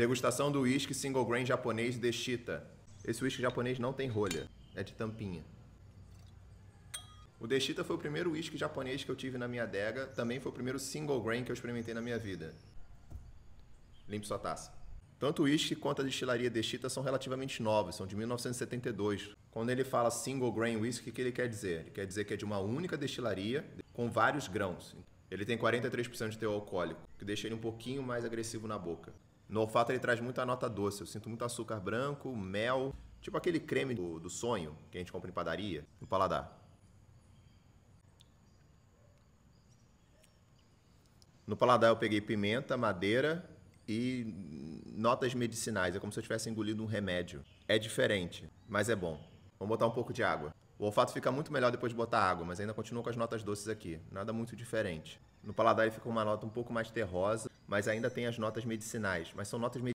Degustação do whisky single grain japonês de Chita. Esse whisky japonês não tem rolha, é de tampinha. O Deshita foi o primeiro whisky japonês que eu tive na minha adega, também foi o primeiro single grain que eu experimentei na minha vida. Limpe sua taça. Tanto o whisky quanto a destilaria Deshita são relativamente novos, são de 1972. Quando ele fala single grain whisky, o que ele quer dizer? Ele quer dizer que é de uma única destilaria com vários grãos. Ele tem 43% de teor alcoólico, que deixa ele um pouquinho mais agressivo na boca. No olfato ele traz muito a nota doce. Eu sinto muito açúcar branco, mel, tipo aquele creme do, do sonho que a gente compra em padaria, no paladar. No paladar eu peguei pimenta, madeira e notas medicinais. É como se eu tivesse engolido um remédio. É diferente, mas é bom. Vamos botar um pouco de água. O olfato fica muito melhor depois de botar água, mas ainda continua com as notas doces aqui. Nada muito diferente. No paladar ele fica uma nota um pouco mais terrosa, mas ainda tem as notas medicinais. Mas são notas